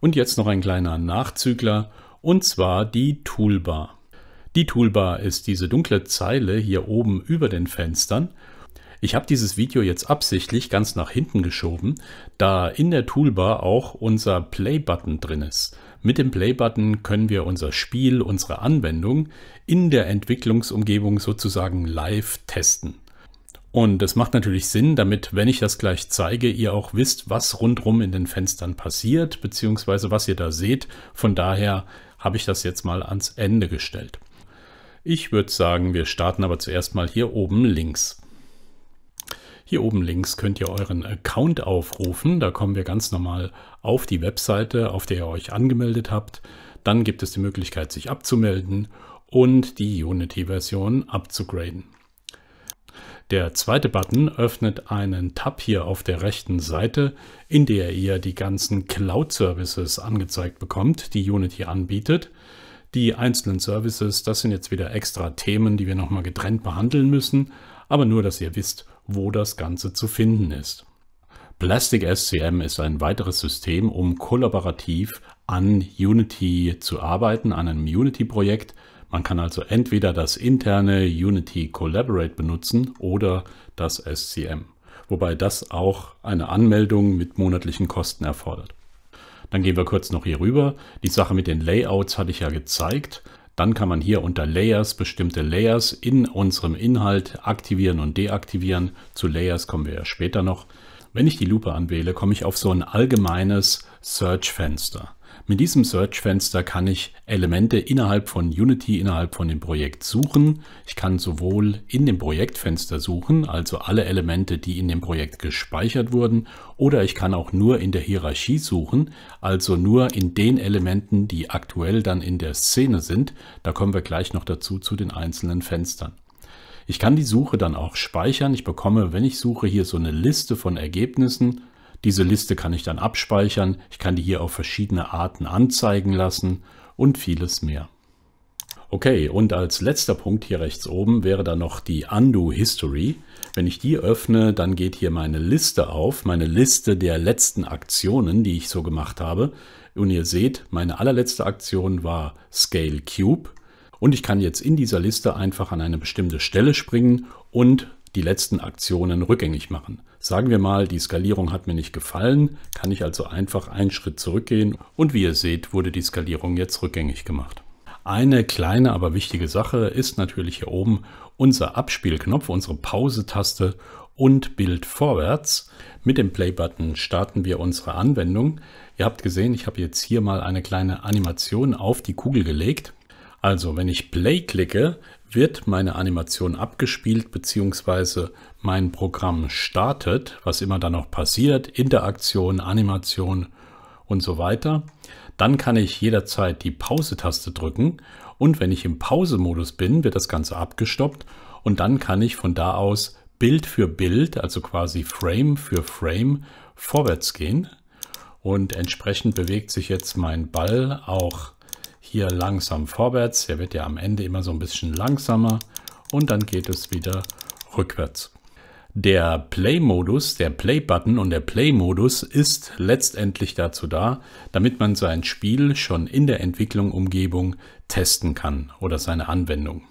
Und jetzt noch ein kleiner Nachzügler, und zwar die Toolbar. Die Toolbar ist diese dunkle Zeile hier oben über den Fenstern. Ich habe dieses Video jetzt absichtlich ganz nach hinten geschoben, da in der Toolbar auch unser Play-Button drin ist. Mit dem Play-Button können wir unser Spiel, unsere Anwendung in der Entwicklungsumgebung sozusagen live testen. Und es macht natürlich Sinn, damit, wenn ich das gleich zeige, ihr auch wisst, was rundrum in den Fenstern passiert, beziehungsweise was ihr da seht. Von daher habe ich das jetzt mal ans Ende gestellt. Ich würde sagen, wir starten aber zuerst mal hier oben links. Hier oben links könnt ihr euren Account aufrufen. Da kommen wir ganz normal auf die Webseite, auf der ihr euch angemeldet habt. Dann gibt es die Möglichkeit, sich abzumelden und die Unity-Version abzugraden. Der zweite Button öffnet einen Tab hier auf der rechten Seite, in der ihr die ganzen Cloud-Services angezeigt bekommt, die Unity anbietet. Die einzelnen Services, das sind jetzt wieder extra Themen, die wir nochmal getrennt behandeln müssen, aber nur, dass ihr wisst, wo das Ganze zu finden ist. Plastic SCM ist ein weiteres System, um kollaborativ an Unity zu arbeiten, an einem Unity-Projekt. Man kann also entweder das interne Unity Collaborate benutzen oder das SCM, wobei das auch eine Anmeldung mit monatlichen Kosten erfordert. Dann gehen wir kurz noch hier rüber. Die Sache mit den Layouts hatte ich ja gezeigt. Dann kann man hier unter Layers bestimmte Layers in unserem Inhalt aktivieren und deaktivieren. Zu Layers kommen wir ja später noch. Wenn ich die Lupe anwähle, komme ich auf so ein allgemeines Search-Fenster. Mit diesem Search-Fenster kann ich Elemente innerhalb von Unity, innerhalb von dem Projekt suchen. Ich kann sowohl in dem Projektfenster suchen, also alle Elemente, die in dem Projekt gespeichert wurden, oder ich kann auch nur in der Hierarchie suchen, also nur in den Elementen, die aktuell dann in der Szene sind. Da kommen wir gleich noch dazu zu den einzelnen Fenstern. Ich kann die Suche dann auch speichern. Ich bekomme, wenn ich suche, hier so eine Liste von Ergebnissen diese Liste kann ich dann abspeichern, ich kann die hier auf verschiedene Arten anzeigen lassen und vieles mehr. Okay, und als letzter Punkt hier rechts oben wäre dann noch die Undo History. Wenn ich die öffne, dann geht hier meine Liste auf, meine Liste der letzten Aktionen, die ich so gemacht habe. Und ihr seht, meine allerletzte Aktion war Scale Cube. Und ich kann jetzt in dieser Liste einfach an eine bestimmte Stelle springen und die letzten Aktionen rückgängig machen. Sagen wir mal, die Skalierung hat mir nicht gefallen, kann ich also einfach einen Schritt zurückgehen und wie ihr seht, wurde die Skalierung jetzt rückgängig gemacht. Eine kleine, aber wichtige Sache ist natürlich hier oben unser Abspielknopf, unsere Pause-Taste und Bild vorwärts. Mit dem Play-Button starten wir unsere Anwendung. Ihr habt gesehen, ich habe jetzt hier mal eine kleine Animation auf die Kugel gelegt. Also wenn ich Play klicke, wird meine Animation abgespielt bzw. mein Programm startet, was immer dann noch passiert, Interaktion, Animation und so weiter, dann kann ich jederzeit die Pause-Taste drücken und wenn ich im Pause-Modus bin, wird das Ganze abgestoppt und dann kann ich von da aus Bild für Bild, also quasi Frame für Frame, vorwärts gehen und entsprechend bewegt sich jetzt mein Ball auch hier langsam vorwärts. Er wird ja am Ende immer so ein bisschen langsamer und dann geht es wieder rückwärts. Der Play-Modus, der Play-Button und der Play-Modus ist letztendlich dazu da, damit man sein Spiel schon in der Entwicklung-Umgebung testen kann oder seine Anwendung.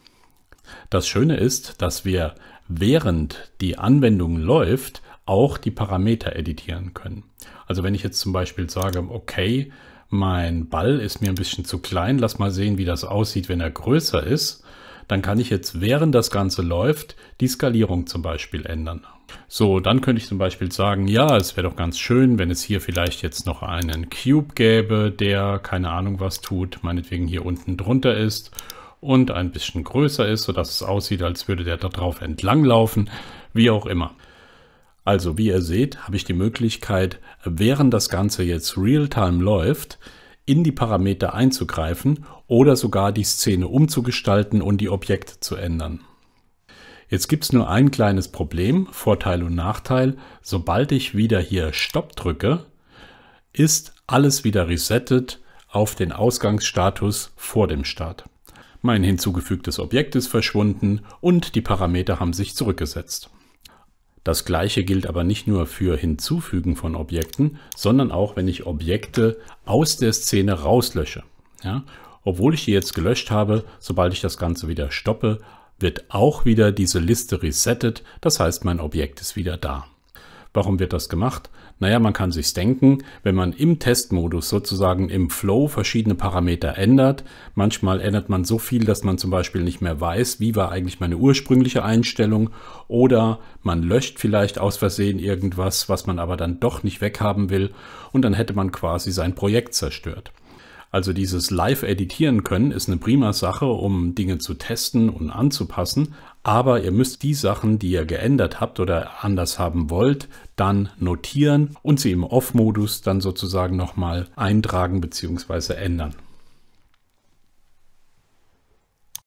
Das Schöne ist, dass wir während die Anwendung läuft auch die Parameter editieren können. Also wenn ich jetzt zum Beispiel sage, okay, mein Ball ist mir ein bisschen zu klein. Lass mal sehen, wie das aussieht, wenn er größer ist. Dann kann ich jetzt, während das Ganze läuft, die Skalierung zum Beispiel ändern. So, dann könnte ich zum Beispiel sagen, ja, es wäre doch ganz schön, wenn es hier vielleicht jetzt noch einen Cube gäbe, der keine Ahnung was tut, meinetwegen hier unten drunter ist und ein bisschen größer ist, sodass es aussieht, als würde der da drauf entlang laufen, wie auch immer. Also wie ihr seht, habe ich die Möglichkeit, während das Ganze jetzt real-time läuft, in die Parameter einzugreifen oder sogar die Szene umzugestalten und die Objekte zu ändern. Jetzt gibt es nur ein kleines Problem, Vorteil und Nachteil. Sobald ich wieder hier Stopp drücke, ist alles wieder resettet auf den Ausgangsstatus vor dem Start. Mein hinzugefügtes Objekt ist verschwunden und die Parameter haben sich zurückgesetzt. Das gleiche gilt aber nicht nur für Hinzufügen von Objekten, sondern auch, wenn ich Objekte aus der Szene rauslösche. Ja? Obwohl ich die jetzt gelöscht habe, sobald ich das Ganze wieder stoppe, wird auch wieder diese Liste resettet, das heißt mein Objekt ist wieder da. Warum wird das gemacht? Naja, man kann sich's denken, wenn man im Testmodus sozusagen im Flow verschiedene Parameter ändert. Manchmal ändert man so viel, dass man zum Beispiel nicht mehr weiß, wie war eigentlich meine ursprüngliche Einstellung oder man löscht vielleicht aus Versehen irgendwas, was man aber dann doch nicht weghaben will und dann hätte man quasi sein Projekt zerstört. Also dieses Live-Editieren können ist eine prima Sache, um Dinge zu testen und anzupassen, aber ihr müsst die Sachen, die ihr geändert habt oder anders haben wollt, dann notieren und sie im Off-Modus dann sozusagen nochmal eintragen bzw. ändern.